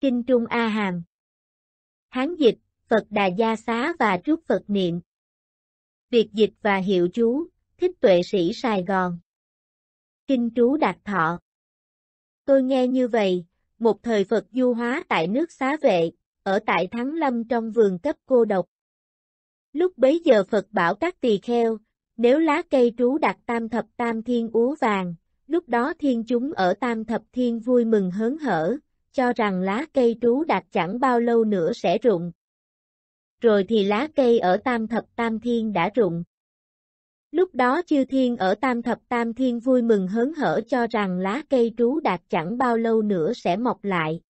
Kinh Trung A Hàm Hán dịch, Phật Đà Gia Xá và trước Phật Niệm Việt dịch và hiệu chú, thích tuệ sĩ Sài Gòn Kinh trú Đạt Thọ Tôi nghe như vậy, một thời Phật du hóa tại nước xá vệ, ở tại Thắng Lâm trong vườn cấp cô độc. Lúc bấy giờ Phật bảo các tỳ kheo, nếu lá cây trú đặt tam thập tam thiên úa vàng, lúc đó thiên chúng ở tam thập thiên vui mừng hớn hở, cho rằng lá cây trú đạt chẳng bao lâu nữa sẽ rụng. Rồi thì lá cây ở tam thập tam thiên đã rụng. Lúc đó chư thiên ở tam thập tam thiên vui mừng hớn hở cho rằng lá cây trú đạt chẳng bao lâu nữa sẽ mọc lại.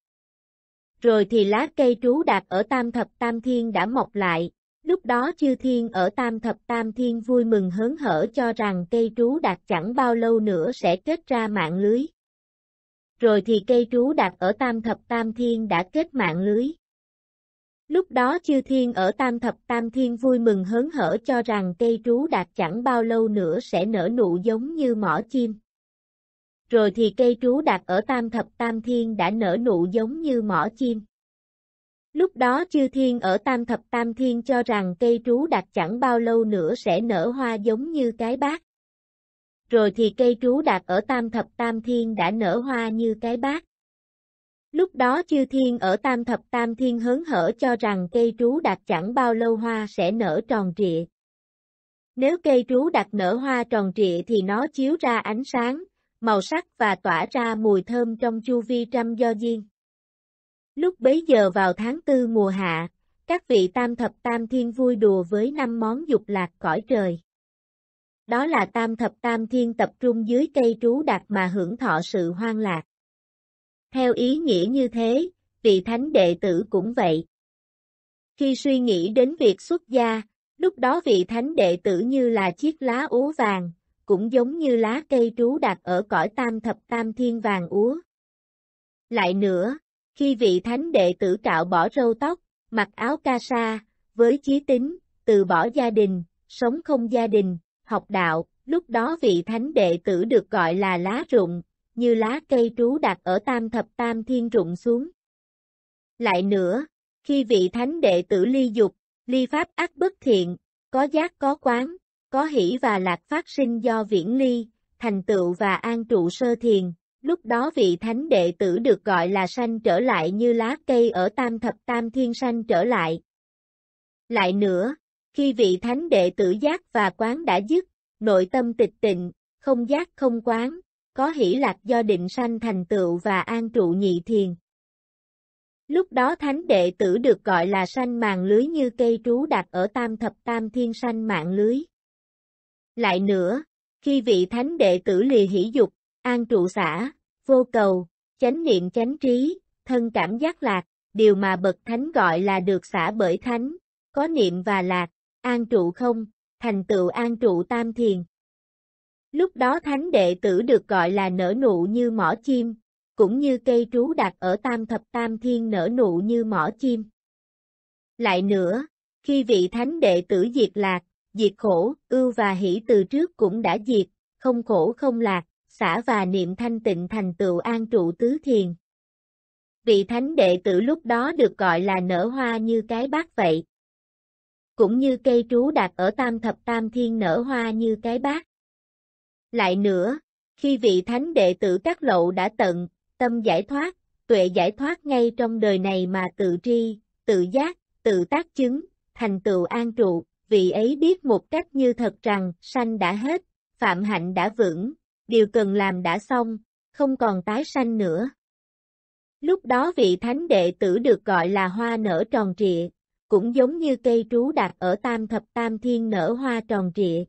Rồi thì lá cây trú đạt ở tam thập tam thiên đã mọc lại, lúc đó chư thiên ở tam thập tam thiên vui mừng hớn hở cho rằng cây trú đạt chẳng bao lâu nữa sẽ kết ra mạng lưới rồi thì cây trú đặt ở tam thập tam thiên đã kết mạng lưới. Lúc đó chư thiên ở tam thập tam thiên vui mừng hớn hở cho rằng cây trú đạt chẳng bao lâu nữa sẽ nở nụ giống như mỏ chim. Rồi thì cây trú đạt ở tam thập tam thiên đã nở nụ giống như mỏ chim. Lúc đó chư thiên ở tam thập tam thiên cho rằng cây trú đạt chẳng bao lâu nữa sẽ nở hoa giống như cái bát rồi thì cây trú đạt ở tam thập tam thiên đã nở hoa như cái bát. Lúc đó chư thiên ở tam thập tam thiên hớn hở cho rằng cây trú đạt chẳng bao lâu hoa sẽ nở tròn trịa. Nếu cây trú đạt nở hoa tròn trịa thì nó chiếu ra ánh sáng, màu sắc và tỏa ra mùi thơm trong chu vi trăm do diên. Lúc bấy giờ vào tháng tư mùa hạ, các vị tam thập tam thiên vui đùa với năm món dục lạc cõi trời đó là tam thập tam thiên tập trung dưới cây trú đạt mà hưởng thọ sự hoang lạc. Theo ý nghĩa như thế, vị thánh đệ tử cũng vậy. Khi suy nghĩ đến việc xuất gia, lúc đó vị thánh đệ tử như là chiếc lá úa vàng, cũng giống như lá cây trú đạt ở cõi tam thập tam thiên vàng úa. Lại nữa, khi vị thánh đệ tử cạo bỏ râu tóc, mặc áo ca sa, với chí tính, từ bỏ gia đình, sống không gia đình, học đạo, lúc đó vị thánh đệ tử được gọi là lá rụng, như lá cây trú đặt ở tam thập tam thiên rụng xuống. Lại nữa, khi vị thánh đệ tử ly dục, ly pháp ác bất thiện, có giác có quán, có hỷ và lạc phát sinh do viễn ly, thành tựu và an trụ sơ thiền, lúc đó vị thánh đệ tử được gọi là sanh trở lại như lá cây ở tam thập tam thiên sanh trở lại. Lại nữa, khi vị thánh đệ tử giác và quán đã dứt, nội tâm tịch tịnh, không giác không quán, có hỷ lạc do định sanh thành tựu và an trụ nhị thiền. Lúc đó thánh đệ tử được gọi là sanh mạng lưới như cây trú đặt ở tam thập tam thiên sanh mạng lưới. Lại nữa, khi vị thánh đệ tử lìa hỷ dục, an trụ xã, vô cầu, chánh niệm chánh trí, thân cảm giác lạc, điều mà bậc thánh gọi là được xả bởi thánh, có niệm và lạc, an trụ không, thành tựu an trụ tam thiền. Lúc đó thánh đệ tử được gọi là nở nụ như mỏ chim, cũng như cây trú đặt ở tam thập tam thiên nở nụ như mỏ chim. Lại nữa, khi vị thánh đệ tử diệt lạc, diệt khổ, ưu và hỷ từ trước cũng đã diệt, không khổ không lạc, xả và niệm thanh tịnh thành tựu an trụ tứ thiền. Vị thánh đệ tử lúc đó được gọi là nở hoa như cái bát vậy cũng như cây trú đạt ở tam thập tam thiên nở hoa như cái bát. Lại nữa, khi vị thánh đệ tử các lộ đã tận, tâm giải thoát, tuệ giải thoát ngay trong đời này mà tự tri, tự giác, tự tác chứng, thành tựu an trụ, vị ấy biết một cách như thật rằng sanh đã hết, phạm hạnh đã vững, điều cần làm đã xong, không còn tái sanh nữa. Lúc đó vị thánh đệ tử được gọi là hoa nở tròn trịa cũng giống như cây trú đạt ở tam thập tam thiên nở hoa tròn trịa.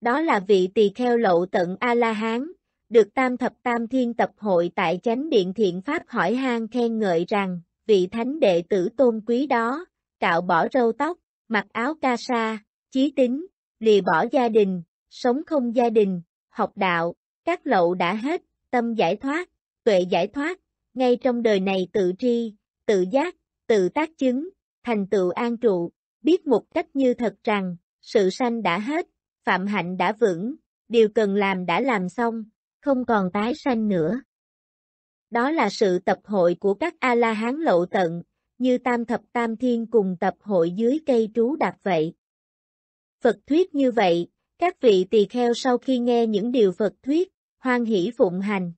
Đó là vị tỳ kheo lậu tận A-la-hán, được tam thập tam thiên tập hội tại chánh điện thiện pháp hỏi hang khen ngợi rằng, vị thánh đệ tử tôn quý đó, cạo bỏ râu tóc, mặc áo ca sa, chí tính, lìa bỏ gia đình, sống không gia đình, học đạo, các lậu đã hết, tâm giải thoát, tuệ giải thoát, ngay trong đời này tự tri, tự giác, tự tác chứng, thành tựu an trụ, biết một cách như thật rằng, sự sanh đã hết, phạm hạnh đã vững, điều cần làm đã làm xong, không còn tái sanh nữa. Đó là sự tập hội của các A-la-hán lộ tận, như tam thập tam thiên cùng tập hội dưới cây trú đạt vậy. Phật thuyết như vậy, các vị tỳ kheo sau khi nghe những điều Phật thuyết, hoan hỷ phụng hành.